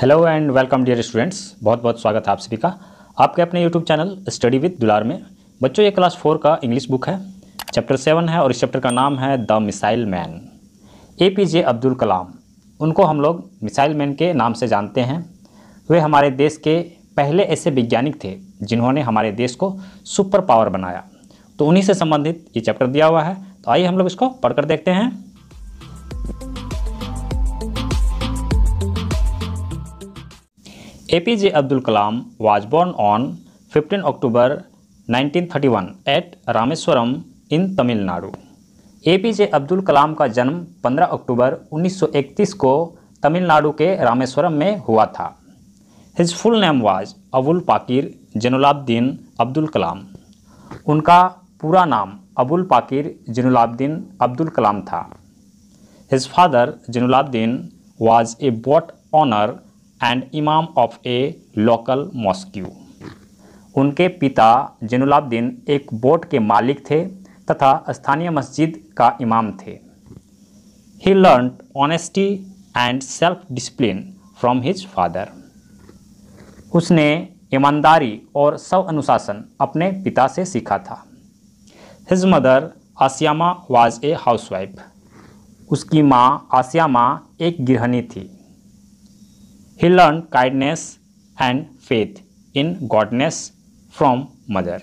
Hello and welcome dear students बहुत बहुत स्वागत है आप सभी का आपके अपने यूट्यूब चैनल स्टडी विद दुलार में बच्चों ये क्लास फोर का इंग्लिश बुक है चैप्टर सेवन है और इस चैप्टर का नाम है the missile man A P J Abdul Kalam उनको हम लोग मिसाइल मैन के नाम से जानते हैं वे हमारे देश के पहले ऐसे वैज्ञानिक थे जिन्होंने हमारे देश को सुपर पावर बनाया तो उन्हीं से संबंधित ये चैप्टर दिया हुआ है तो आइए हम लोग इसको पढ़कर देखते हैं APJ Abdul Kalam was born on 15 October 1931 at Rameswaram in Tamil Nadu. जे अब्दुल कलाम का जन्म 15 अक्टूबर 1931 को तमिलनाडु के रामेश्वरम में हुआ था his full name was Abul Pakir Jainulabdeen Abdul Kalam उनका पूरा नाम अबुल पाकिर जनुलाब्दीन अब्दुल कलाम था his father Jainulabdeen was a boat owner and imam of a local mosque उनके पिता जनुलाब्दीन एक बोट के मालिक थे तथा स्थानीय मस्जिद का इमाम थे he learn honesty and self discipline from his father उसने ईमानदारी और स्व अनुशासन अपने पिता से सीखा था his mother Asiamma was a housewife उसकी माँ आसियामा एक गृहणी थी He learned kindness and faith in godness from mother.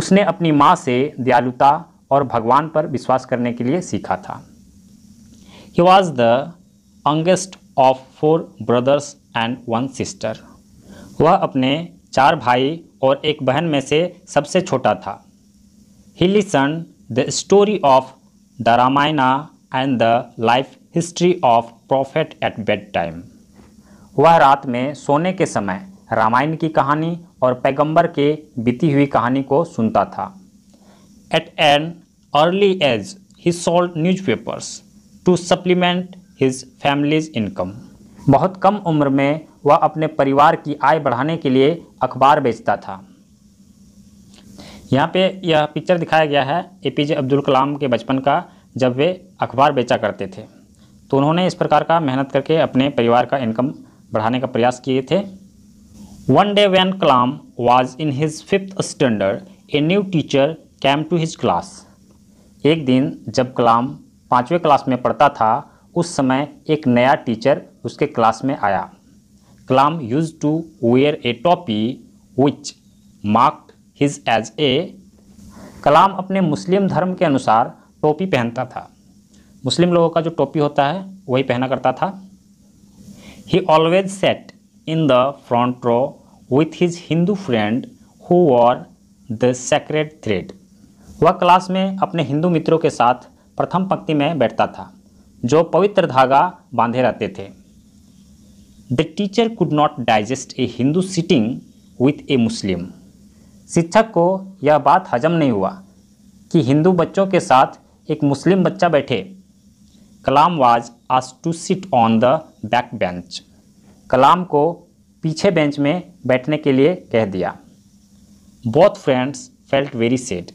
usne apni maa se दयालुता aur bhagwan par vishwas karne ke liye sikha tha he was the youngest of four brothers and one sister वह अपने चार भाई और एक बहन में से सबसे छोटा था he listen the story of the Ramayana and the life history of prophet at bedtime वह रात में सोने के समय रामायण की कहानी और पैगंबर के बीती हुई कहानी को सुनता था at an early age he news newspapers to supplement his families income बहुत कम उम्र में वह अपने परिवार की आय बढ़ाने के लिए अखबार बेचता था यहाँ पे यह पिक्चर दिखाया गया है ए पी जे अब्दुल कलाम के बचपन का जब वे अखबार बेचा करते थे तो उन्होंने इस प्रकार का मेहनत करके अपने परिवार का इनकम बढ़ाने का प्रयास किए थे one day when Kalam was in his fifth standard a new teacher came to his class एक दिन जब कलाम पाँचवें क्लास में पढ़ता था उस समय एक नया टीचर उसके क्लास में आया Kalam use to wear a topi which marked his as a Kalam अपने मुस्लिम धर्म के अनुसार टोपी पहनता था मुस्लिम लोगों का जो टोपी होता है वही पहना करता था He always sat in the front row with his Hindu friend who wore the sacred thread. वह क्लास में अपने हिंदू मित्रों के साथ प्रथम पंक्ति में बैठता था जो पवित्र धागा बांधे रहते थे the teacher could not digest a Hindu sitting with a Muslim शिक्षक को यह बात हजम नहीं हुआ कि हिंदू बच्चों के साथ एक मुस्लिम बच्चा बैठे कलाम वाज आज to sit on the back bench Kalam को पीछे बेंच में बैठने के लिए कह दिया both friends felt very sad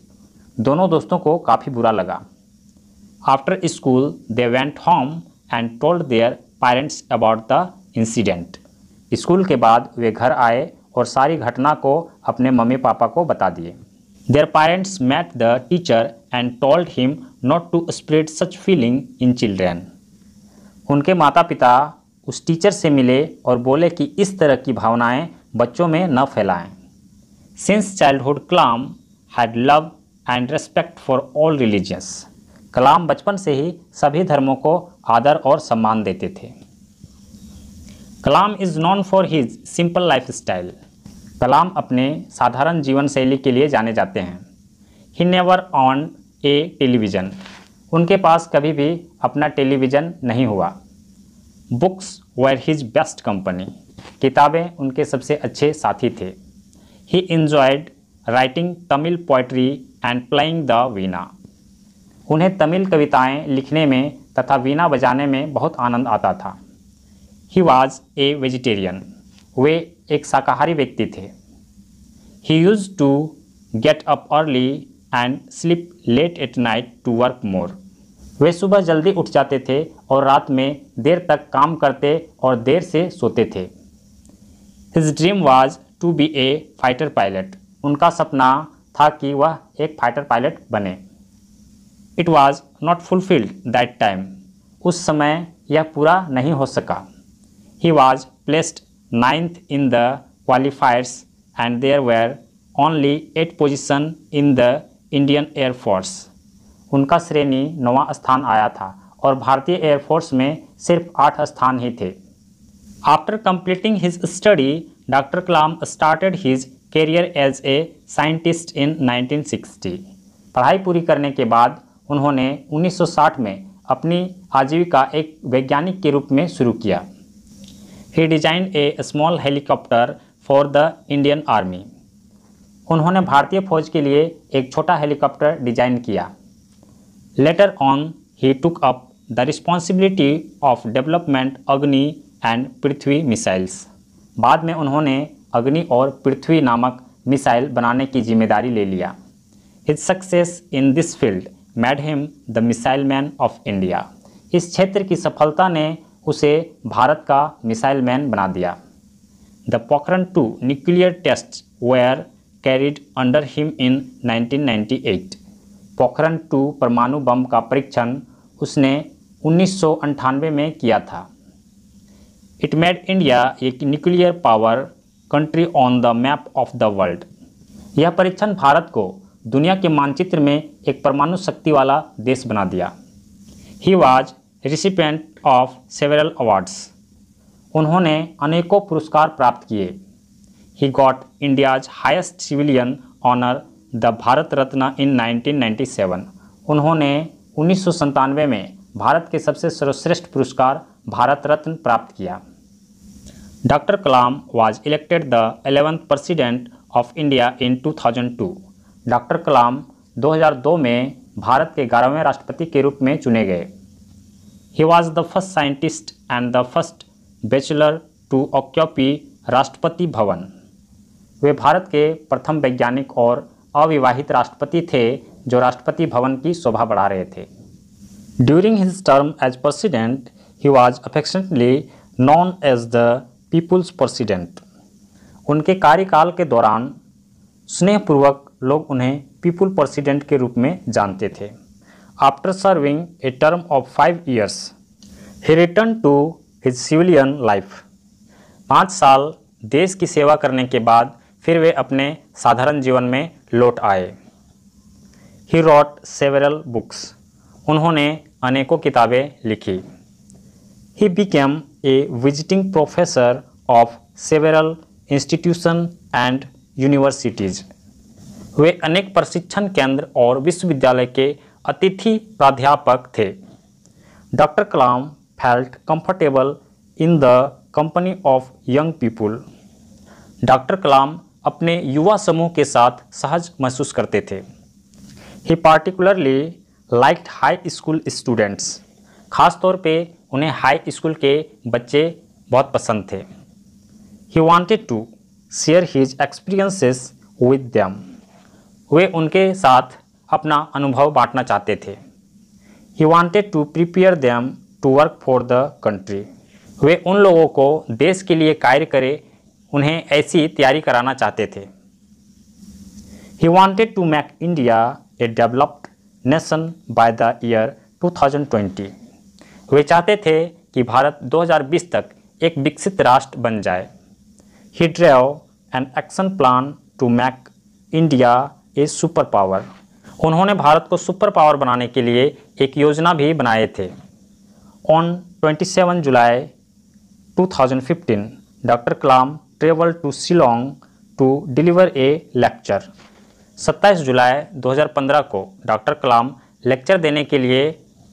दोनों दोस्तों को काफ़ी बुरा लगा after school they went home and told their parents about the incident school के बाद वे घर आए और सारी घटना को अपने मम्मी पापा को बता दिए their parents met the teacher and told him not to spread such feeling in children उनके माता पिता उस टीचर से मिले और बोले कि इस तरह की भावनाएं बच्चों में न फैलाएं since childhood Kalam had love and respect for all religious Kalam बचपन से ही सभी धर्मों को आदर और सम्मान देते थे Kalam is known for his simple lifestyle Kalam अपने साधारण जीवन शैली के लिए जाने जाते हैं he never on a television उनके पास कभी भी अपना टेलीविज़न नहीं हुआ books were his best company किताबें उनके सबसे अच्छे साथी थे he enjoyed writing Tamil poetry and playing the veena उन्हें तमिल कविताएं लिखने में तथा वीणा बजाने में बहुत आनंद आता था ही वॉज ए वेजिटेरियन वे एक शाकाहारी व्यक्ति थे he use to get up early and sleep late at night to work more वे सुबह जल्दी उठ जाते थे और रात में देर तक काम करते और देर से सोते थे his dream was to be a fighter pilot उनका सपना था कि वह एक फाइटर पायलट बने it was not fulfilled that time उस समय यह पूरा नहीं हो सका he was placed ninth in the qualifiers and there were only eight position in the Indian air force उनका श्रेणी नवा स्थान आया था और भारतीय एयरफोर्स में सिर्फ आठ स्थान ही थे after completing his study doctor Kalam started his career as a scientist in 1960 पढ़ाई पूरी करने के बाद उन्होंने 1960 में अपनी आजीविका एक वैज्ञानिक के रूप में शुरू किया he design a small helicopter for the Indian army उन्होंने भारतीय फौज के लिए एक छोटा हेलीकॉप्टर डिजाइन किया later on he took up the responsibility of development Agni and Prithvi missiles बाद में उन्होंने अग्नि और पृथ्वी नामक मिसाइल बनाने की जिम्मेदारी ले लिया his success in this field made him the missile man of India इस क्षेत्र की सफलता ने उसे भारत का मिसाइल मैन बना दिया the Pokhran two nuclear test were carried under him in 1998 Pokhran two परमाणु बम का परीक्षण उसने उन्नीस में किया था इट मेड इंडिया एक nuclear power country on the map of the world यह परीक्षण भारत को दुनिया के मानचित्र में एक परमाणु शक्ति वाला देश बना दिया he was recipient of several awards उन्होंने अनेकों पुरस्कार प्राप्त किए he got India's highest civilian honour the Bharat Ratna in 1997 उन्होंने उन्नीस में भारत के सबसे सर्वश्रेष्ठ पुरस्कार भारत रत्न प्राप्त किया doctor Kalam was elected the eleventh president of India in 2002 doctor Kalam 2002 में भारत के ग्यारहवें राष्ट्रपति के रूप में चुने गए he was the first scientist and the first bachelor to occupy Rashtrapati Bhavan वे भारत के प्रथम वैज्ञानिक और अविवाहित राष्ट्रपति थे जो राष्ट्रपति भवन की शोभा बढ़ा रहे थे during his term as president he was affectionately known as the people's president उनके कार्यकाल के दौरान स्नेहपूर्वक लोग उन्हें पीपुल प्रेसिडेंट के रूप में जानते थे after serving a term of five years he return to his civilian life पाँच साल देश की सेवा करने के बाद फिर वे अपने साधारण जीवन में लौट आए ही रॉट सेवरल बुक्स उन्होंने अनेकों किताबें लिखी he became a visiting professor of several institution and universities वे अनेक प्रशिक्षण केंद्र और विश्वविद्यालय के अतिथि प्राध्यापक थे doctor Kalam felt comfortable in the company of young people doctor Kalam अपने युवा समूह के साथ सहज महसूस करते थे he particularly liked high school students खासतौर पे उन्हें हाई स्कूल के बच्चे बहुत पसंद थे he wanted to share his experiences with them वे उनके साथ अपना अनुभव बांटना चाहते थे he wanted to prepare them to work for the country वे उन लोगों को देश के लिए कार्य करें उन्हें ऐसी तैयारी कराना चाहते थे he wanted to make India a developed nation by the year 2020 वे चाहते थे कि भारत 2020 तक एक विकसित राष्ट्र बन जाए he drew an action plan to make India a superpower उन्होंने भारत को सुपर पावर बनाने के लिए एक योजना भी बनाए थे on 27 July 2015 doctor Kalam travel to Shillong to deliver a lecture 27 जुलाई 2015 को डॉक्टर कलाम लेक्चर देने के लिए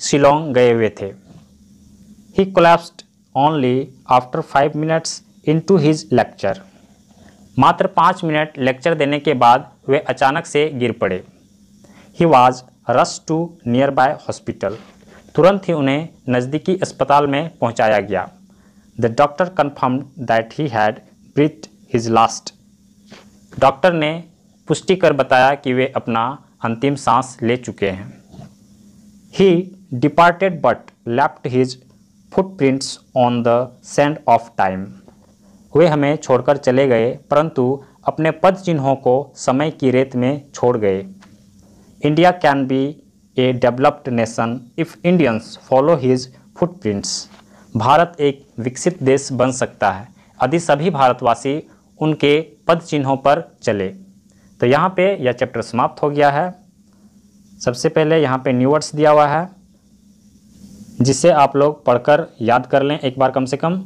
शिलोंग गए हुए थे he collapsed only after five minutes into his lecture मात्र पाँच मिनट लेक्चर देने के बाद वे अचानक से गिर पड़े he was rush to nearby hospital तुरंत ही उन्हें नज़दीकी अस्पताल में पहुंचाया गया the doctor confirm that he had breath his last doctor ने पुष्टि कर बताया कि वे अपना अंतिम सांस ले चुके हैं he departed but left his footprints on the sand of time वे हमें छोड़कर चले गए परंतु अपने पद चिन्हों को समय की रेत में छोड़ गए India can be a developed nation if Indians follow his footprints Bharat एक विकसित देश बन सकता है आदि सभी भारतवासी उनके पद चिन्हों पर चले तो यहाँ पे यह चैप्टर समाप्त हो गया है सबसे पहले यहाँ पे न्यू वर्ड्स दिया हुआ है जिससे आप लोग पढ़कर याद कर लें एक बार कम से कम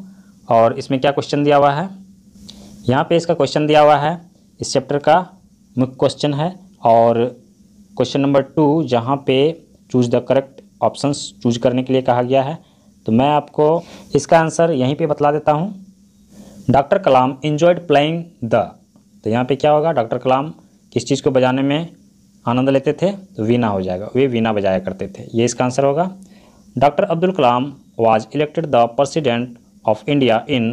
और इसमें क्या क्वेश्चन दिया हुआ है यहाँ पे इसका क्वेश्चन दिया हुआ है इस चैप्टर का मुख्य क्वेश्चन है और क्वेश्चन नंबर टू जहाँ पे choose the correct options choose करने के लिए कहा गया है तो मैं आपको इसका आंसर यहीं पे बतला देता हूँ doctor Kalam enjoyed playing the तो यहाँ पे क्या होगा डॉक्टर कलाम किस चीज़ को बजाने में आनंद लेते थे तो वीणा हो जाएगा वे वीना बजाया करते थे ये इसका आंसर होगा doctor Abdul Kalam was elected the president of India in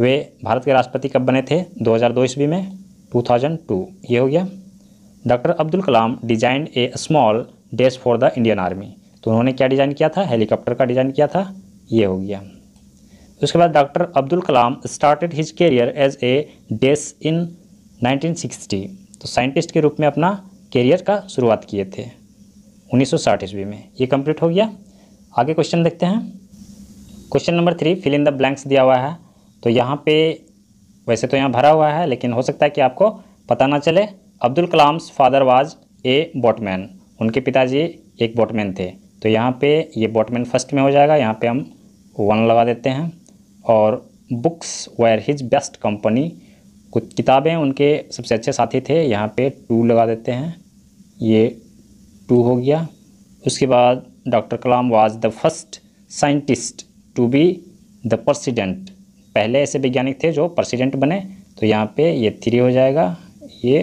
वे भारत के राष्ट्रपति कब बने थे 2002 ईस्वी में 2002 ये हो गया doctor Abdul Kalam design a small desk for the Indian army तो उन्होंने क्या डिज़ाइन किया था हेलीकॉप्टर का डिज़ाइन किया था ये हो गया उसके बाद doctor Abdul Kalam started his career as a डेस इन 1960 तो साइंटिस्ट के रूप में अपना कैरियर का शुरुआत किए थे 1960 ईस्वी में ये कंप्लीट हो गया आगे क्वेश्चन देखते हैं question number three fill in the blanks दिया हुआ है तो यहाँ पे वैसे तो यहाँ भरा हुआ है लेकिन हो सकता है कि आपको पता ना चले Abdul Kalam's father was a boatman उनके पिताजी एक बॉटमैन थे तो यहाँ पे ये बॉटमैन फर्स्ट में हो जाएगा यहाँ पे हम वन लगा देते हैं और books were his best company कुछ किताबें उनके सबसे अच्छे साथी थे यहाँ पे टू लगा देते हैं ये टू हो गया उसके बाद doctor Kalam was the first scientist to be the president पहले ऐसे वैज्ञानिक थे जो प्रसिडेंट बने तो यहाँ पे ये थ्री हो जाएगा ये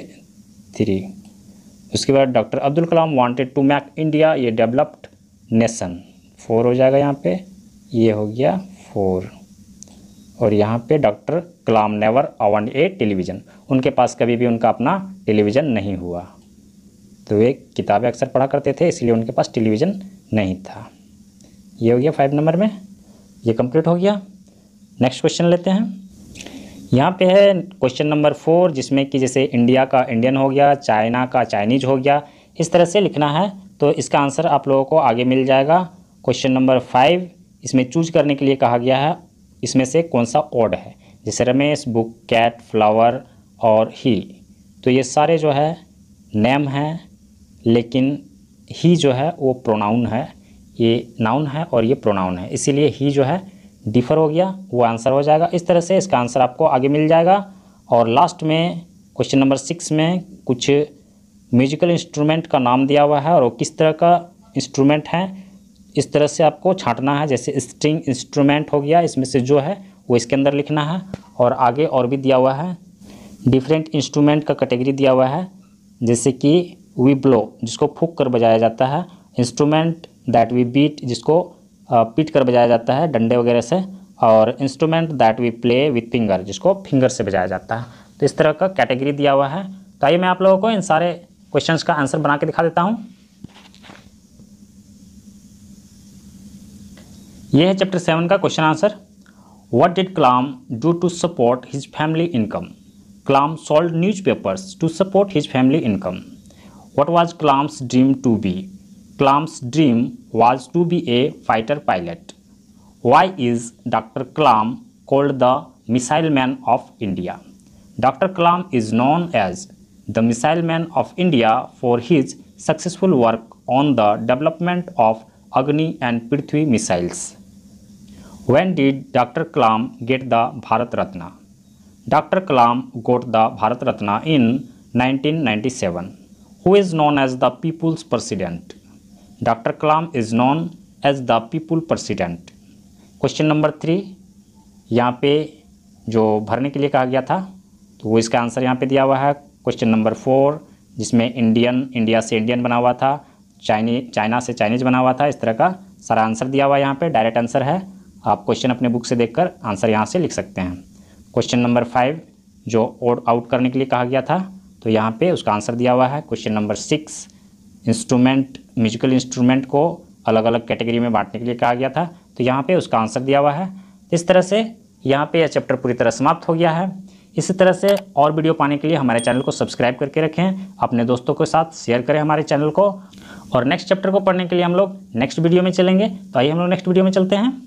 थ्री उसके बाद doctor Abdul Kalam wanted to make India ये डेवलप्ड नेशन फोर हो जाएगा यहाँ पे ये हो गया फोर और यहाँ पे doctor Kalam never on a television उनके पास कभी भी उनका अपना टेलीविज़न नहीं हुआ तो वे किताबें अक्सर पढ़ा करते थे इसलिए उनके पास टेलीविज़न नहीं था ये हो गया फाइव नंबर में ये कंप्लीट हो गया नेक्स्ट क्वेश्चन लेते हैं यहाँ पे है क्वेश्चन नंबर फोर जिसमें कि जैसे इंडिया का इंडियन हो गया चाइना का चाइनीज हो गया इस तरह से लिखना है तो इसका आंसर आप लोगों को आगे मिल जाएगा क्वेश्चन नंबर फाइव इसमें चूज करने के लिए कहा गया है इसमें से कौन सा ऑड है जैसे रमेश बुक कैट फ्लावर और ही तो ये सारे जो है नेम हैं लेकिन ही जो है वो प्रोनाउन है ये नाउन है और ये प्रोनाउन है इसीलिए ही जो है डिफर हो गया वो आंसर हो जाएगा इस तरह से इसका आंसर आपको आगे मिल जाएगा और लास्ट में क्वेश्चन नंबर सिक्स में कुछ म्यूजिकल इंस्ट्रूमेंट का नाम दिया हुआ है और वो किस तरह का इंस्ट्रूमेंट है इस तरह से आपको छांटना है जैसे स्ट्रिंग इंस्ट्रूमेंट हो गया इसमें से जो है वो इसके अंदर लिखना है और आगे और भी दिया हुआ है डिफरेंट इंस्ट्रूमेंट का कैटेगरी दिया हुआ है जैसे कि वी ब्लो जिसको फूक कर बजाया जाता है इंस्ट्रूमेंट दैट वी बीट जिसको पीट कर बजाया जाता है डंडे वगैरह से और instrument that we play with finger जिसको फिंगर से बजाया जाता है तो इस तरह का कैटेगरी दिया हुआ है तो आइए मैं आप लोगों को इन सारे क्वेश्चंस का आंसर बना के दिखा देता हूँ यह है चैप्टर सेवन का question answer what did Kalam do to support his family income Kalam sold papers to support his family income what was Kalam's dream to be Kalam's dream was to be a fighter pilot why is doctor Kalam called the missile man of India doctor Kalam is known as the missile man of India for his successful work on the development of Agni and Prithvi missiles When did Dr. Kalam get the Bharat Ratna? Dr. Kalam got the Bharat Ratna in 1997. Who is known as the People's President? Dr. Kalam is known as the People President. Question number three यहाँ पे जो भरने के लिए कहा गया था तो वो इसका आंसर यहाँ पे दिया हुआ है क्वेश्चन नंबर फोर जिसमें इंडियन इंडिया से इंडियन बना हुआ था चाइनी चाइना से चाइनीज बना हुआ था इस तरह का सारा आंसर दिया हुआ है यहाँ पे डायरेक्ट आंसर है आप क्वेश्चन अपने बुक से देखकर आंसर यहाँ से लिख सकते हैं क्वेश्चन नंबर फाइव जो ओड आउट करने के लिए कहा गया था तो यहाँ पे उसका आंसर दिया हुआ है question number six instrument musical instrument को अलग अलग कैटेगरी में बांटने के लिए कहा गया था तो यहाँ पे उसका आंसर दिया हुआ है इस तरह से यहाँ पे यह चैप्टर पूरी तरह समाप्त हो गया है इसी तरह से और वीडियो पाने के लिए हमारे चैनल को सब्सक्राइब करके रखें अपने दोस्तों के साथ शेयर करें हमारे चैनल को और नेक्स्ट चैप्टर को पढ़ने के लिए हम लोग नेक्स्ट वीडियो में चलेंगे तो आइए हम लोग नेक्स्ट वीडियो में चलते हैं